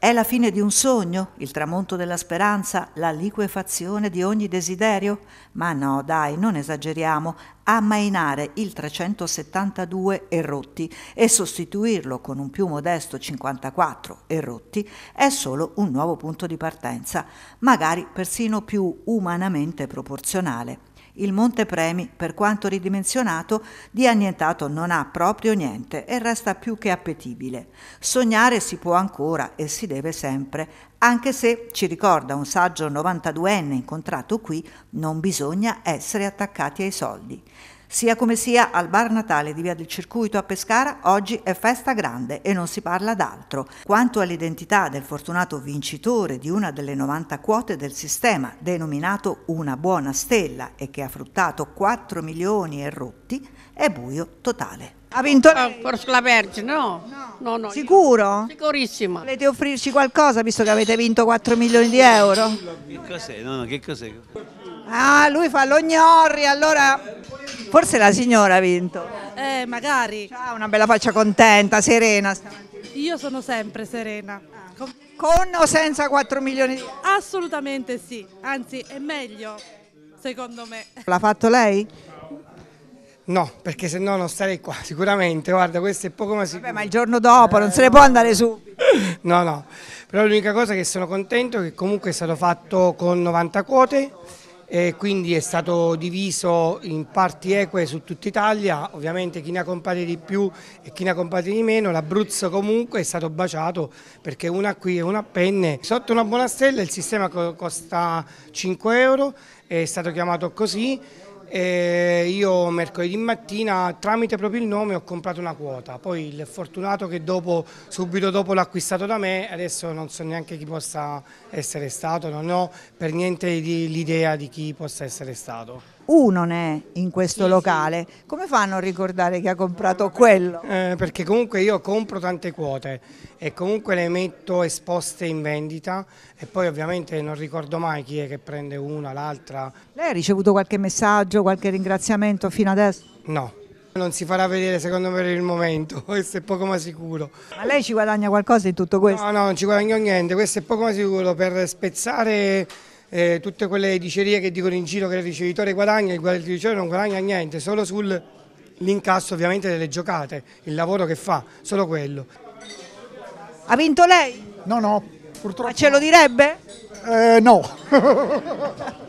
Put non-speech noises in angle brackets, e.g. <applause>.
È la fine di un sogno, il tramonto della speranza, la liquefazione di ogni desiderio? Ma no, dai, non esageriamo, a mainare il 372 e rotti e sostituirlo con un più modesto 54 e rotti è solo un nuovo punto di partenza, magari persino più umanamente proporzionale. Il Monte Premi, per quanto ridimensionato, di annientato non ha proprio niente e resta più che appetibile. Sognare si può ancora e si deve sempre, anche se, ci ricorda un saggio 92enne incontrato qui, non bisogna essere attaccati ai soldi. Sia come sia, al bar Natale di Via del Circuito a Pescara oggi è festa grande e non si parla d'altro. Quanto all'identità del fortunato vincitore di una delle 90 quote del sistema, denominato Una Buona Stella e che ha fruttato 4 milioni e rotti, è buio totale. Ha vinto eh, Forse la Vergine, no. no. no, Sicuro? Sicurissima. Volete offrirci qualcosa visto che avete vinto 4 milioni di euro? Che cos'è? No, no, che cos'è? Ah, lui fa lo gnorri, allora... Forse la signora ha vinto. Eh, magari. Ha una bella faccia contenta, serena. Io sono sempre serena. Con... Con o senza 4 milioni di euro? Assolutamente sì, anzi è meglio, secondo me. L'ha fatto lei? No, perché se no non starei qua, sicuramente, guarda, questo è poco ma sicuro. Vabbè, ma il giorno dopo, non se ne può andare su. <laughs> No, no, però l'unica cosa è che sono contento è che comunque è stato fatto con 90 quote, e quindi è stato diviso in parti eque su tutta Italia, ovviamente chi ne ha comprati di più e chi ne ha comprati di meno, l'Abruzzo comunque è stato baciato perché una qui e una a penne. Sotto una buona stella il sistema costa 5 euro, è stato chiamato così e io mercoledì mattina tramite proprio il nome ho comprato una quota, poi il fortunato che dopo, subito dopo l'ha acquistato da me, adesso non so neanche chi possa essere stato, non ho per niente l'idea di chi possa essere stato uno ne è in questo sì, locale, sì. come fanno a ricordare che ha comprato no, quello? Eh, perché comunque io compro tante quote e comunque le metto esposte in vendita e poi ovviamente non ricordo mai chi è che prende una, l'altra. Lei ha ricevuto qualche messaggio, qualche ringraziamento fino adesso? No. Non si farà vedere secondo me per il momento, <laughs> questo è poco ma sicuro. Ma lei ci guadagna qualcosa in tutto questo? No, no, non ci guadagno niente, questo è poco ma sicuro per spezzare eh, tutte quelle dicerie che dicono in giro che il ricevitore guadagna, il ricevitore non guadagna niente, solo sull'incasso ovviamente delle giocate, il lavoro che fa, solo quello. Ha vinto lei? No, no, purtroppo. Ma ce lo direbbe? Eh, no. <laughs>